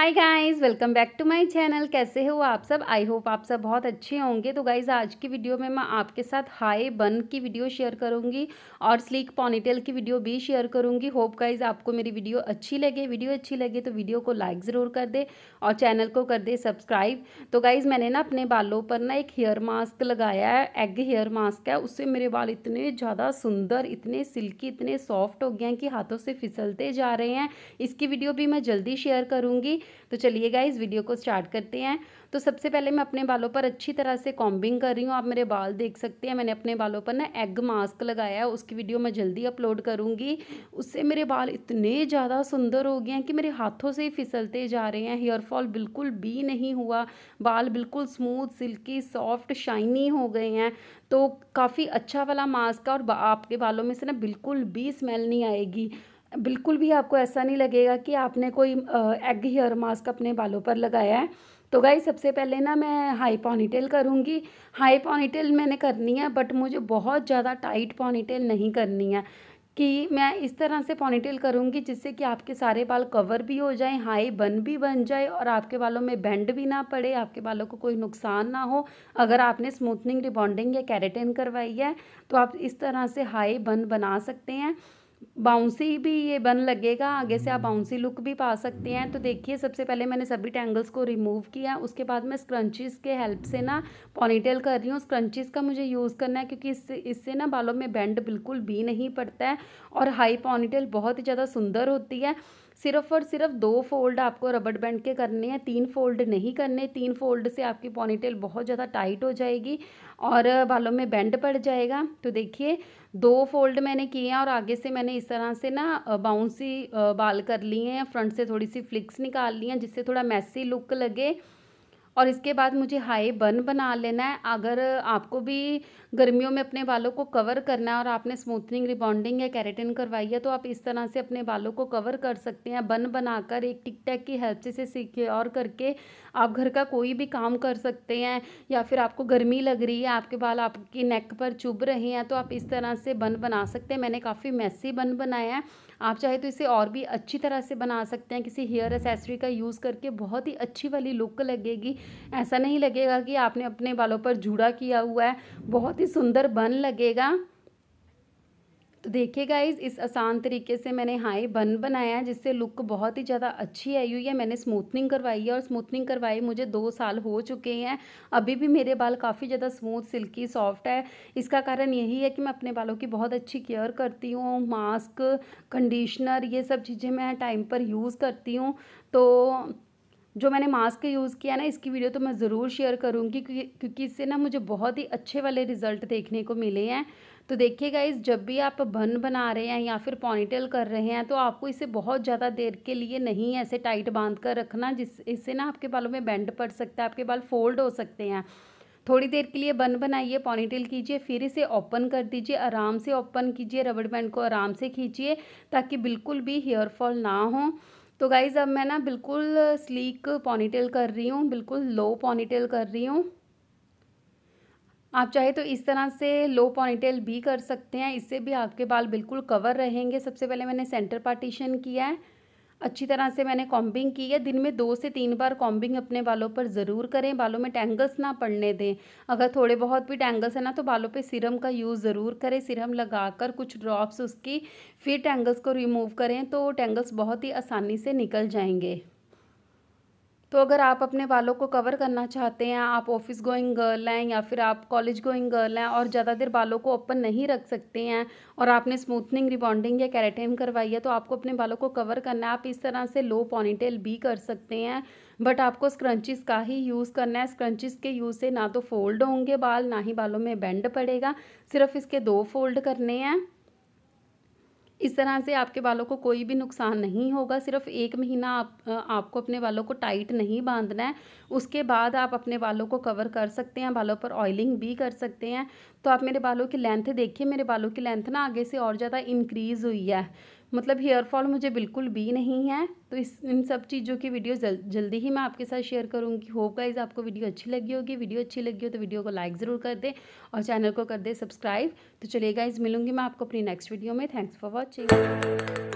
Hi guys welcome back to my channel कैसे हो आप सब आई होप आप सब बहुत अच्छे होंगे तो गाइस आज की वीडियो में मैं आपके साथ हाई बन की वीडियो शेयर करूंगी और स्लीक पॉनीटेल की वीडियो भी शेयर करूंगी होप गाइस आपको मेरी वीडियो अच्छी लगे वीडियो अच्छी लगे तो वीडियो को लाइक ज़रूर कर दे और चैनल को कर दे सब्सक्राइब तो गाइज़ मैंने ना अपने बालों पर ना एक हेयर मास्क लगाया है एग हेयर मास्क है उससे मेरे बाल इतने ज़्यादा सुंदर इतने सिल्की इतने सॉफ्ट हो गए हैं कि हाथों से फिसलते जा रहे हैं इसकी वीडियो भी मैं जल्दी शेयर करूँगी तो चलिए गाइज वीडियो को स्टार्ट करते हैं तो सबसे पहले मैं अपने बालों पर अच्छी तरह से कॉम्बिंग कर रही हूँ आप मेरे बाल देख सकते हैं मैंने अपने बालों पर ना एग मास्क लगाया है उसकी वीडियो मैं जल्दी अपलोड करूँगी उससे मेरे बाल इतने ज़्यादा सुंदर हो गए हैं कि मेरे हाथों से ही फिसलते जा रहे हैं हेयरफॉल बिल्कुल भी नहीं हुआ बाल बिल्कुल स्मूथ सिल्की सॉफ्ट शाइनी हो गए हैं तो काफ़ी अच्छा वाला मास्क है और आपके बालों में से ना बिल्कुल भी स्मेल नहीं आएगी बिल्कुल भी आपको ऐसा नहीं लगेगा कि आपने कोई एग हेयर मास्क अपने बालों पर लगाया है तो गाई सबसे पहले ना मैं हाई पॉनीटेल करूँगी हाई पॉनीटेल मैंने करनी है बट मुझे बहुत ज़्यादा टाइट पॉनीटेल नहीं करनी है कि मैं इस तरह से पॉनीटेल करूँगी जिससे कि आपके सारे बाल कवर भी हो जाए हाई बन भी बन जाए और आपके बालों में बैंड भी ना पड़े आपके बालों को कोई नुकसान ना हो अगर आपने स्मूथनिंग रिबॉन्डिंग या कैरेटिन करवाई है तो आप इस तरह से हाई बन बना सकते हैं बाउंसी भी ये बन लगेगा आगे से आप बाउंसी हम्म। लुक भी पा सकते हैं तो देखिए सबसे पहले मैंने सभी टैंगल्स को रिमूव किया उसके बाद मैं स्क्रंचिस के हेल्प से ना पॉनीटेल कर रही हूँ स्क्रंचिस का मुझे यूज़ करना है क्योंकि इससे इससे ना बालों में बैंड बिल्कुल भी नहीं पड़ता है और हाई पॉनीटेल बहुत ही ज़्यादा सुंदर होती है सिर्फ और सिर्फ दो फोल्ड आपको रबड़ बैंड के करने हैं तीन फोल्ड नहीं करने तीन फोल्ड से आपकी पॉनीटेल बहुत ज़्यादा टाइट हो जाएगी और बालों में बैंड पड़ जाएगा तो देखिए दो फोल्ड मैंने किए हैं और आगे से मैंने इस तरह से ना बाउंसी बाल कर लिए हैं फ्रंट से थोड़ी सी फ्लिक्स निकाल ली हैं जिससे थोड़ा मैसी लुक लगे और इसके बाद मुझे हाई बन बना लेना है अगर आपको भी गर्मियों में अपने बालों को कवर करना है और आपने स्मूथनिंग रिबॉन्डिंग या कैरेटिन करवाई है तो आप इस तरह से अपने बालों को कवर कर सकते हैं बन बनाकर एक टिक टैक की हेल्प से सीखे और करके आप घर का कोई भी काम कर सकते हैं या फिर आपको गर्मी लग रही है आपके बाल आपकी नेक पर चुभ रहे हैं तो आप इस तरह से बन बना सकते हैं मैंने काफ़ी मैसी बन बनाया है आप चाहे तो इसे और भी अच्छी तरह से बना सकते हैं किसी हेयर एसेसरी का यूज़ करके बहुत ही अच्छी वाली लुक लगेगी ऐसा नहीं लगेगा कि आपने अपने बालों पर जूड़ा किया हुआ है बहुत ही सुंदर बन लगेगा तो देखिए गाइज इस आसान तरीके से मैंने हाई बन बनाया है जिससे लुक बहुत ही ज़्यादा अच्छी आई हुई है मैंने स्मूथनिंग करवाई है और स्मूथनिंग करवाई मुझे दो साल हो चुके हैं अभी भी मेरे बाल काफ़ी ज़्यादा स्मूथ सिल्की सॉफ्ट है इसका कारण यही है कि मैं अपने बालों की बहुत अच्छी केयर करती हूँ मास्क कंडीशनर ये सब चीज़ें मैं टाइम पर यूज़ करती हूँ तो जो मैंने मास्क यूज़ किया ना इसकी वीडियो तो मैं ज़रूर शेयर करूँगी क्योंकि इससे ना मुझे बहुत ही अच्छे वाले रिज़ल्ट देखने को मिले हैं तो देखिएगा इस जब भी आप बन बना रहे हैं या फिर पॉनीटेल कर रहे हैं तो आपको इसे बहुत ज़्यादा देर के लिए नहीं ऐसे टाइट बांध कर रखना जिस इससे ना आपके बालों में बैंड पड़ सकता है आपके बाल फोल्ड हो सकते हैं थोड़ी देर के लिए बन बनाइए पॉनीटेल कीजिए फिर इसे ओपन कर दीजिए आराम से ओपन कीजिए रबड़ बैंड को आराम से खींचिए ताकि बिल्कुल भी हेयरफॉल ना हो तो गाइज़ अब मैं ना बिल्कुल स्लीक पॉनीटेल कर रही हूँ बिल्कुल लो पॉनीटेल कर रही हूँ आप चाहे तो इस तरह से लो पॉनीटेल भी कर सकते हैं इससे भी आपके बाल बिल्कुल कवर रहेंगे सबसे पहले मैंने सेंटर पार्टीशन किया है अच्छी तरह से मैंने कॉम्बिंग की है दिन में दो से तीन बार कॉम्बिंग अपने बालों पर ज़रूर करें बालों में टैंगल्स ना पड़ने दें अगर थोड़े बहुत भी टैंगल्स है ना तो बालों पे सीरम का यूज़ ज़रूर करें सीरम लगाकर कुछ ड्रॉप्स उसकी फिर टैंगल्स को रिमूव करें तो टैंगल्स बहुत ही आसानी से निकल जाएंगे तो अगर आप अपने बालों को कवर करना चाहते हैं आप ऑफिस गोइंग गर्ल हैं या फिर आप कॉलेज गोइंग गर्ल हैं और ज़्यादा देर बालों को ओपन नहीं रख सकते हैं और आपने स्मूथनिंग रिबॉन्डिंग या कैरेटेन करवाई है तो आपको अपने बालों को कवर करना है आप इस तरह से लो पॉनीटेल भी कर सकते हैं बट आपको स्क्रंचिस का ही यूज़ करना है स्क्रंचिस के यूज़ से ना तो फोल्ड होंगे बाल ना ही बालों में बैंड पड़ेगा सिर्फ इसके दो फोल्ड करने हैं इस तरह से आपके बालों को कोई भी नुकसान नहीं होगा सिर्फ एक महीना आप आपको अपने बालों को टाइट नहीं बांधना है उसके बाद आप अपने बालों को कवर कर सकते हैं बालों पर ऑयलिंग भी कर सकते हैं तो आप मेरे बालों की लेंथ देखिए मेरे बालों की लेंथ ना आगे से और ज़्यादा इंक्रीज़ हुई है मतलब हेयर फॉल मुझे बिल्कुल भी नहीं है तो इस इन सब चीज़ों की वीडियो जल, जल्दी ही मैं आपके साथ शेयर करूँगी होप गाइज आपको वीडियो अच्छी लगी होगी वीडियो अच्छी लगी हो तो वीडियो को लाइक ज़रूर कर दें और चैनल को कर दें सब्सक्राइब तो चलिए गाइज मिलूंगी मैं आपको अपनी नेक्स्ट वीडियो में थैंक्स फॉर वॉचिंग